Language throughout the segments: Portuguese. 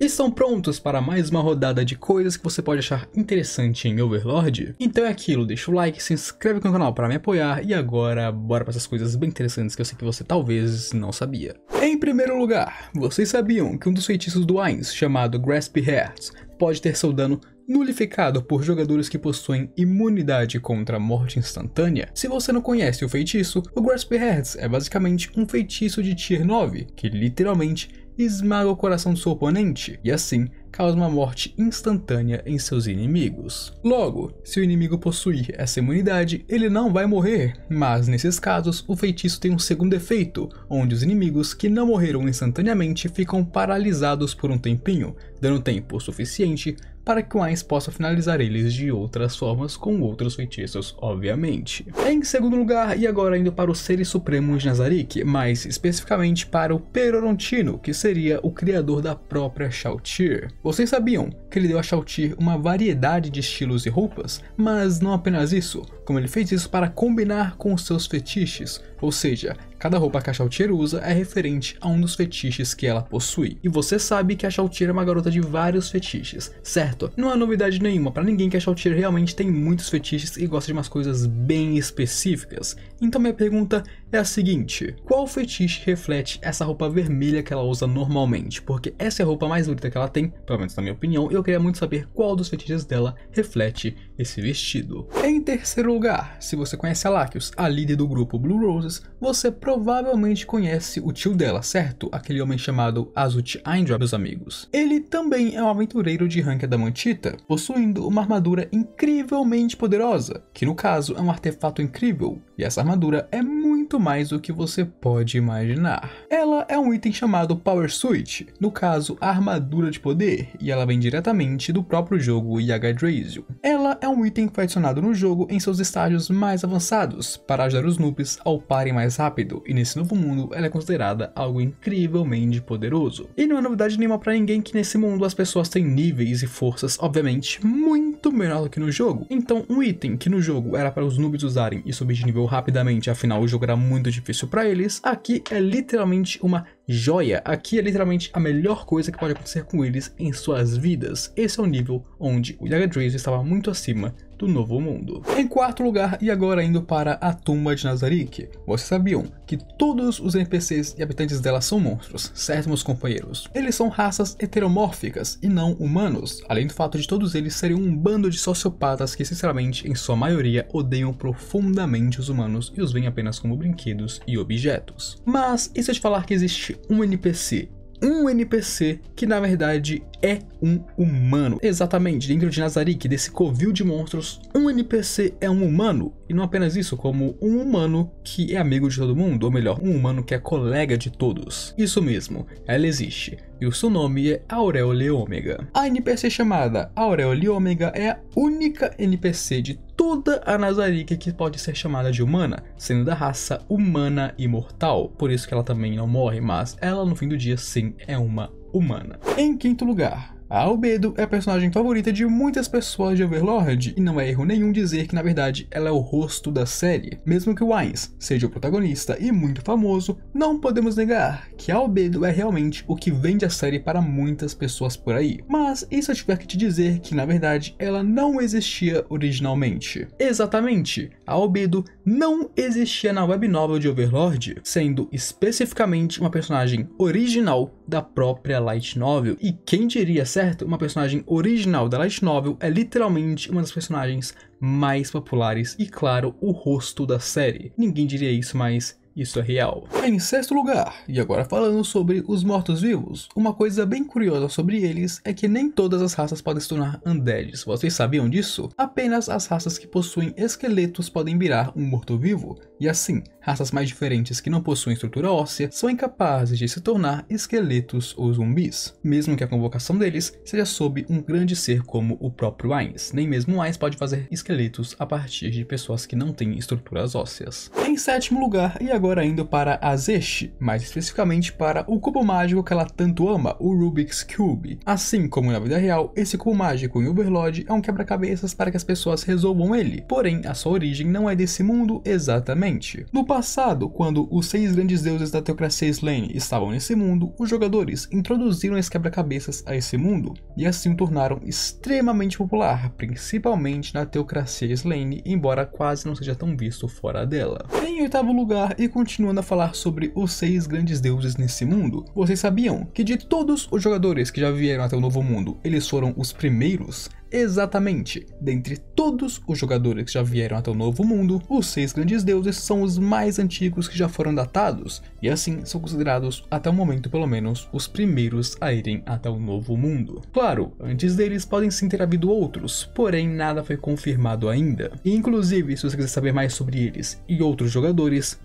Estão prontos para mais uma rodada de coisas que você pode achar interessante em Overlord? Então é aquilo, deixa o like, se inscreve no canal para me apoiar e agora bora para essas coisas bem interessantes que eu sei que você talvez não sabia. Em primeiro lugar, vocês sabiam que um dos feitiços do Ainz, chamado Grasp Hearts, pode ter seu dano nulificado por jogadores que possuem imunidade contra a morte instantânea. Se você não conhece o feitiço, o Grasp Hearts é basicamente um feitiço de tier 9, que literalmente esmaga o coração do seu oponente, e assim causa uma morte instantânea em seus inimigos. Logo, se o inimigo possuir essa imunidade, ele não vai morrer, mas nesses casos o feitiço tem um segundo efeito, onde os inimigos que não morreram instantaneamente ficam paralisados por um tempinho, dando tempo suficiente para que o Ainz possa finalizar eles de outras formas com outros feitiços, obviamente. Em segundo lugar, e agora indo para o Seres Supremos de Nazarick, mais especificamente para o Perorontino, que seria o criador da própria Shaltir. Vocês sabiam que ele deu a Shautir uma variedade de estilos e roupas, mas não apenas isso, como ele fez isso para combinar com seus fetiches, ou seja, cada roupa que a Chautier usa é referente a um dos fetiches que ela possui. E você sabe que a Chautier é uma garota de vários fetiches, certo? Não é novidade nenhuma para ninguém que a Chautier realmente tem muitos fetiches e gosta de umas coisas bem específicas. Então minha pergunta é a seguinte: qual fetiche reflete essa roupa vermelha que ela usa normalmente? Porque essa é a roupa mais bonita que ela tem, pelo menos na minha opinião, e eu queria muito saber qual dos fetiches dela reflete esse vestido. Em terceiro lugar, se você conhece a Lacius, a líder do grupo Blue Rose, você provavelmente conhece o tio dela, certo? Aquele homem chamado Azut Indra, meus amigos. Ele também é um aventureiro de rank adamantita, possuindo uma armadura incrivelmente poderosa, que no caso é um artefato incrível, e essa armadura é muito mais do que você pode imaginar. Ela é um item chamado Power Suit, no caso, a armadura de poder, e ela vem diretamente do próprio jogo Yggdrasil. Ela é um item que foi adicionado no jogo em seus estágios mais avançados, para ajudar os noobs ao parem mais rápido, e nesse novo mundo ela é considerada algo incrivelmente poderoso. E não é novidade nenhuma para ninguém que nesse mundo as pessoas têm níveis e forças, obviamente, muito muito melhor do que no jogo. Então, um item que no jogo era para os noobs usarem e subir de nível rapidamente, afinal o jogo era muito difícil para eles, aqui é literalmente uma joia. Aqui é literalmente a melhor coisa que pode acontecer com eles em suas vidas. Esse é o nível onde o Yaga Draze estava muito acima do Novo Mundo. Em quarto lugar, e agora indo para a Tumba de Nazarick. Vocês sabiam que todos os NPCs e habitantes dela são monstros, certo meus companheiros? Eles são raças heteromórficas e não humanos, além do fato de todos eles serem um bando de sociopatas que sinceramente, em sua maioria, odeiam profundamente os humanos e os veem apenas como brinquedos e objetos. Mas, e se eu te falar que existe um NPC um NPC que na verdade é um humano. Exatamente, dentro de Nazarick, desse covil de monstros, um NPC é um humano. E não apenas isso, como um humano que é amigo de todo mundo, ou melhor, um humano que é colega de todos. Isso mesmo, ela existe. E o seu nome é Aureole Ômega. A NPC chamada Aureole Ômega é a única NPC de toda a Nazarica que pode ser chamada de humana, sendo da raça humana imortal. Por isso que ela também não morre, mas ela no fim do dia sim é uma humana. Em quinto lugar, a Albedo é a personagem favorita de muitas pessoas de Overlord, e não é erro nenhum dizer que na verdade ela é o rosto da série. Mesmo que o Wines seja o protagonista e muito famoso, não podemos negar que a Albedo é realmente o que vende a série para muitas pessoas por aí. Mas isso eu tiver que te dizer que na verdade ela não existia originalmente. Exatamente, a Albedo não existia na web novel de Overlord, sendo especificamente uma personagem original da própria light novel. E quem diria certo, uma personagem original da Light Novel é literalmente uma das personagens mais populares e, claro, o rosto da série. Ninguém diria isso, mas isso é real. Tá em sexto lugar, e agora falando sobre os mortos-vivos, uma coisa bem curiosa sobre eles é que nem todas as raças podem se tornar undeads, vocês sabiam disso? Apenas as raças que possuem esqueletos podem virar um morto-vivo, e assim, raças mais diferentes que não possuem estrutura óssea são incapazes de se tornar esqueletos ou zumbis, mesmo que a convocação deles seja sob um grande ser como o próprio Ainz. Nem mesmo Ainz pode fazer esqueletos a partir de pessoas que não têm estruturas ósseas. Em sétimo lugar, e agora agora indo para Azeshi, mais especificamente para o cubo mágico que ela tanto ama, o Rubik's Cube. Assim como na vida real, esse cubo mágico em Overlord é um quebra-cabeças para que as pessoas resolvam ele, porém a sua origem não é desse mundo exatamente. No passado, quando os seis grandes deuses da teocracia Slane estavam nesse mundo, os jogadores introduziram esse quebra-cabeças a esse mundo, e assim o tornaram extremamente popular, principalmente na teocracia Slane, embora quase não seja tão visto fora dela. Em oitavo lugar, e continuando a falar sobre os seis grandes deuses nesse mundo, vocês sabiam que de todos os jogadores que já vieram até o Novo Mundo, eles foram os primeiros? Exatamente. Dentre todos os jogadores que já vieram até o Novo Mundo, os seis grandes deuses são os mais antigos que já foram datados, e assim são considerados, até o momento pelo menos, os primeiros a irem até o Novo Mundo. Claro, antes deles podem sim ter havido outros, porém nada foi confirmado ainda. E, inclusive, se você quiser saber mais sobre eles e outros jogadores,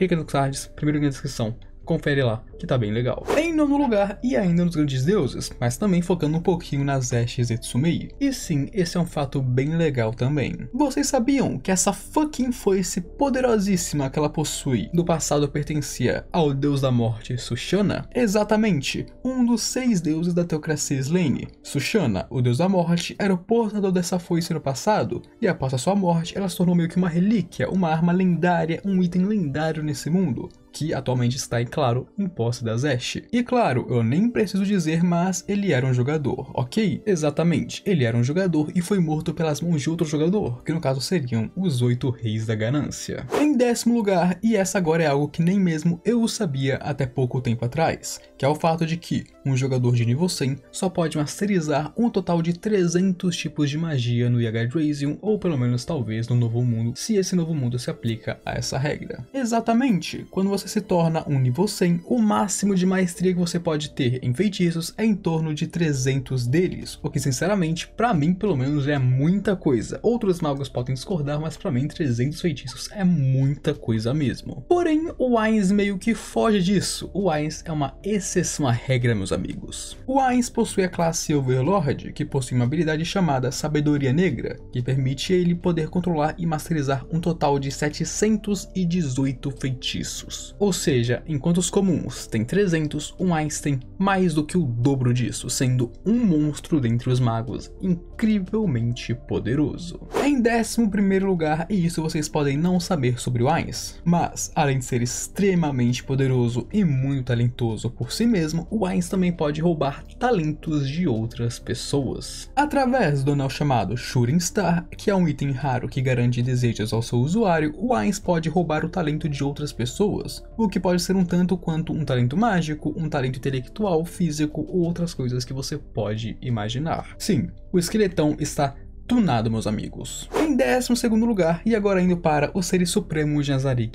clica no cards, primeiro link na descrição. Confere lá, que tá bem legal. Em nono lugar, e ainda nos grandes deuses, mas também focando um pouquinho nas Ashes Tsumei. E sim, esse é um fato bem legal também. Vocês sabiam que essa fucking foice poderosíssima que ela possui do passado pertencia ao deus da morte Sushana? Exatamente, um dos seis deuses da teocracia Slane. Sushana, o deus da morte, era o portador dessa foice no passado, e após a sua morte, ela se tornou meio que uma relíquia, uma arma lendária, um item lendário nesse mundo que atualmente está, em é claro, em posse da Zest. E é claro, eu nem preciso dizer, mas ele era um jogador, ok? Exatamente, ele era um jogador e foi morto pelas mãos de outro jogador, que no caso seriam os oito reis da ganância. Em décimo lugar, e essa agora é algo que nem mesmo eu sabia até pouco tempo atrás, que é o fato de que um jogador de nível 100 só pode masterizar um total de 300 tipos de magia no IH Drazium, ou pelo menos talvez no Novo Mundo, se esse Novo Mundo se aplica a essa regra. Exatamente, quando você você se torna um nível 100, o máximo de maestria que você pode ter em feitiços é em torno de 300 deles, o que sinceramente, para mim pelo menos é muita coisa. Outros magos podem discordar, mas para mim 300 feitiços é muita coisa mesmo. Porém, o Ainz meio que foge disso. O Ainz é uma exceção à regra, meus amigos. O Ainz possui a classe Overlord, que possui uma habilidade chamada Sabedoria Negra, que permite ele poder controlar e masterizar um total de 718 feitiços. Ou seja, enquanto os comuns têm 300, um Einstein mais do que o dobro disso, sendo um monstro dentre os magos, incrivelmente poderoso. É em 11 lugar, e isso vocês podem não saber sobre o Einstein, mas além de ser extremamente poderoso e muito talentoso por si mesmo, o Einstein também pode roubar talentos de outras pessoas. Através do anel chamado Shooting Star, que é um item raro que garante desejos ao seu usuário, o Einstein pode roubar o talento de outras pessoas, o que pode ser um tanto quanto um talento mágico, um talento intelectual, físico ou outras coisas que você pode imaginar. Sim, o esqueletão está tunado, meus amigos. Em 12 lugar, e agora indo para os seres supremos de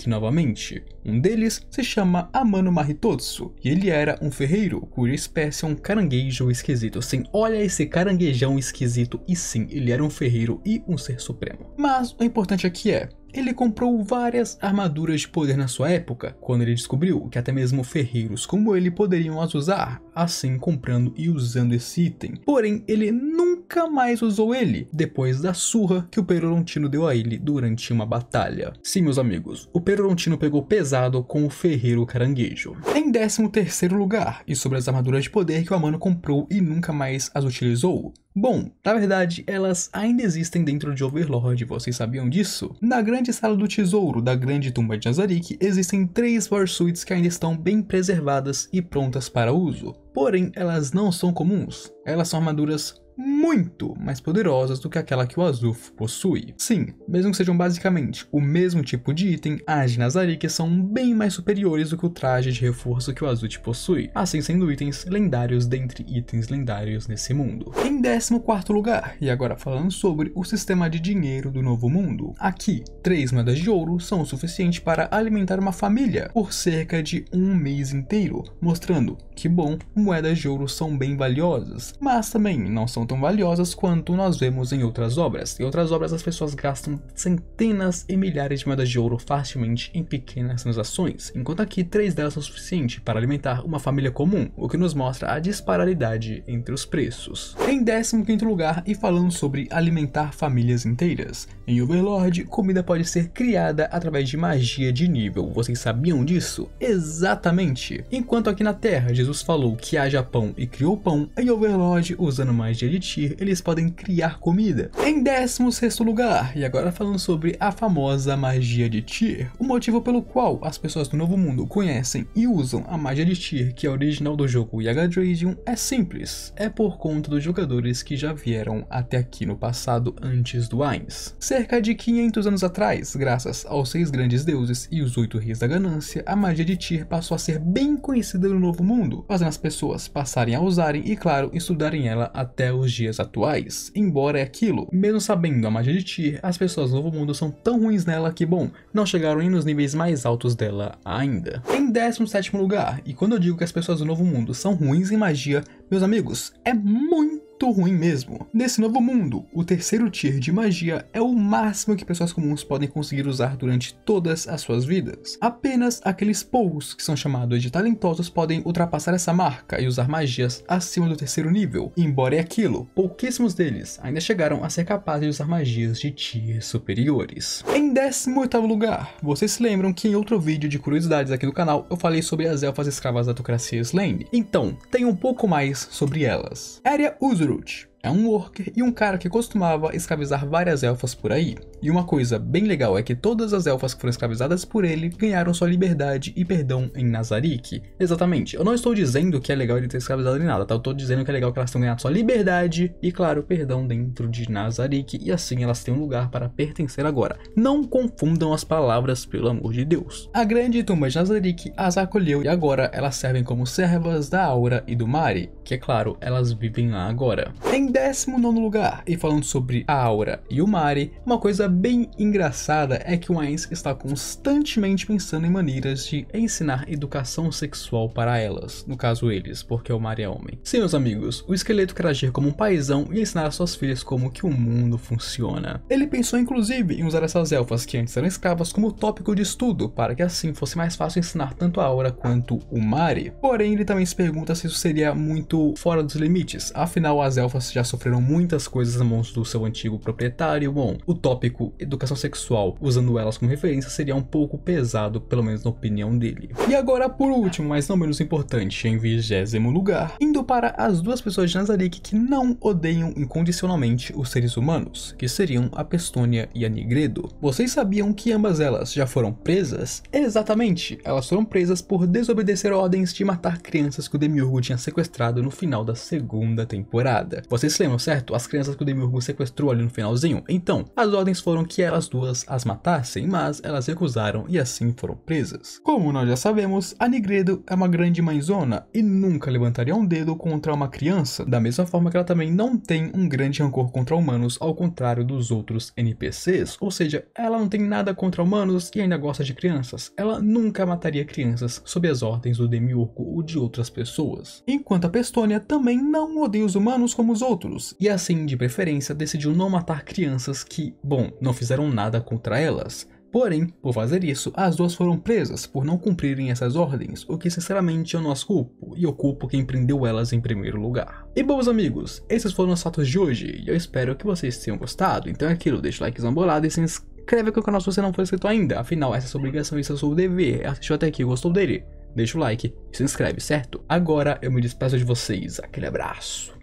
novamente. Um deles se chama Amano Maritotsu, e ele era um ferreiro, cuja espécie é um caranguejo esquisito. Sim, olha esse caranguejão esquisito, e sim, ele era um ferreiro e um ser supremo. Mas o importante aqui é, ele comprou várias armaduras de poder na sua época, quando ele descobriu que até mesmo ferreiros como ele poderiam as usar, assim comprando e usando esse item. Porém, ele nunca mais usou ele, depois da surra que o Perolontino deu a ele durante uma batalha. Sim, meus amigos, o Perolontino pegou pesado com o Ferreiro Caranguejo. Em 13º lugar, e sobre as armaduras de poder que o Amano comprou e nunca mais as utilizou. Bom, na verdade, elas ainda existem dentro de Overlord, vocês sabiam disso? Na grande sala do tesouro da grande tumba de Azarik, existem três Warsuits que ainda estão bem preservadas e prontas para uso. Porém, elas não são comuns. Elas são armaduras muito mais poderosas do que aquela que o Azuf possui. Sim, mesmo que sejam basicamente o mesmo tipo de item, as Nazarikas são bem mais superiores do que o traje de reforço que o Azut possui, assim sendo itens lendários dentre itens lendários nesse mundo. Em 14º lugar, e agora falando sobre o sistema de dinheiro do Novo Mundo. Aqui, três moedas de ouro são o suficiente para alimentar uma família por cerca de um mês inteiro, mostrando que, bom, moedas de ouro são bem valiosas, mas também não são são tão valiosas quanto nós vemos em outras obras. Em outras obras, as pessoas gastam centenas e milhares de moedas de ouro facilmente em pequenas transações, enquanto aqui três delas são suficientes para alimentar uma família comum, o que nos mostra a disparidade entre os preços. Em 15 lugar, e falando sobre alimentar famílias inteiras. Em Overlord, comida pode ser criada através de magia de nível. Vocês sabiam disso? Exatamente! Enquanto aqui na Terra Jesus falou que haja pão e criou pão, em Overlord, usando mais de de tir, eles podem criar comida. Em 16 lugar, e agora falando sobre a famosa magia de tir, o motivo pelo qual as pessoas do Novo Mundo conhecem e usam a magia de tir, que é original do jogo Yagadradium, é simples. É por conta dos jogadores que já vieram até aqui no passado antes do Ains. Cerca de 500 anos atrás, graças aos seis grandes deuses e os oito reis da ganância, a magia de Tyr passou a ser bem conhecida no Novo Mundo, fazendo as pessoas passarem a usarem e, claro, estudarem ela até os nos dias atuais, embora é aquilo. Mesmo sabendo a magia de Tyr, as pessoas do Novo Mundo são tão ruins nela que, bom, não chegaram nem nos níveis mais altos dela ainda. Em 17 lugar, e quando eu digo que as pessoas do Novo Mundo são ruins em magia, meus amigos, é muito muito ruim mesmo. Nesse novo mundo, o terceiro tier de magia é o máximo que pessoas comuns podem conseguir usar durante todas as suas vidas. Apenas aqueles poucos que são chamados de talentosos podem ultrapassar essa marca e usar magias acima do terceiro nível, embora é aquilo, pouquíssimos deles ainda chegaram a ser capazes de usar magias de tiers superiores. Em 18 lugar, vocês se lembram que em outro vídeo de curiosidades aqui do canal eu falei sobre as elfas escravas da autocracia Slane? Então, tem um pouco mais sobre elas. Arya usa Zuruti é um worker e um cara que costumava escravizar várias elfas por aí. E uma coisa bem legal é que todas as elfas que foram escravizadas por ele ganharam sua liberdade e perdão em Nazarick. Exatamente, eu não estou dizendo que é legal ele ter escravizado em nada, tá? Eu estou dizendo que é legal que elas tenham ganhado sua liberdade e, claro, perdão dentro de Nazarick, e assim elas têm um lugar para pertencer agora. Não confundam as palavras, pelo amor de Deus. A grande tumba de Nazarick as acolheu e agora elas servem como servas da Aura e do Mari, que é claro, elas vivem lá agora. 19 lugar, e falando sobre a Aura e o Mari, uma coisa bem engraçada é que o Ains está constantemente pensando em maneiras de ensinar educação sexual para elas, no caso eles, porque o Mari é homem. Sim, meus amigos, o esqueleto quer agir como um paizão e ensinar suas filhas como que o mundo funciona. Ele pensou inclusive em usar essas elfas que antes eram escravas como tópico de estudo, para que assim fosse mais fácil ensinar tanto a Aura quanto o Mari. Porém, ele também se pergunta se isso seria muito fora dos limites, afinal as elfas já sofreram muitas coisas a mãos do seu antigo proprietário. Bom, o tópico educação sexual, usando elas como referência, seria um pouco pesado, pelo menos na opinião dele. E agora, por último, mas não menos importante, em vigésimo lugar, indo para as duas pessoas de Nazarick que não odeiam incondicionalmente os seres humanos, que seriam a Pestônia e a Nigredo. Vocês sabiam que ambas elas já foram presas? Exatamente, elas foram presas por desobedecer ordens de matar crianças que o Demiurgo tinha sequestrado no final da segunda temporada. Vocês vocês se lembram, certo? As crianças que o Demiurgo sequestrou ali no finalzinho. Então, as ordens foram que elas duas as matassem, mas elas recusaram e assim foram presas. Como nós já sabemos, a Nigredo é uma grande mãezona e nunca levantaria um dedo contra uma criança, da mesma forma que ela também não tem um grande rancor contra humanos, ao contrário dos outros NPCs, ou seja, ela não tem nada contra humanos e ainda gosta de crianças. Ela nunca mataria crianças sob as ordens do Demiurgo ou de outras pessoas. Enquanto a Pestônia também não odeia os humanos como os outros, outros, e assim, de preferência, decidiu não matar crianças que, bom, não fizeram nada contra elas. Porém, por fazer isso, as duas foram presas por não cumprirem essas ordens, o que sinceramente eu não as culpo, e eu culpo quem prendeu elas em primeiro lugar. E bom, amigos, esses foram os fatos de hoje, e eu espero que vocês tenham gostado, então é aquilo, deixa o like bolado e se inscreve aqui no canal se você não for inscrito ainda, afinal essa é sua obrigação e esse é seu dever, assistiu até aqui e gostou dele? Deixa o like e se inscreve, certo? Agora eu me despeço de vocês, aquele abraço.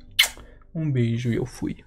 Um beijo e eu fui.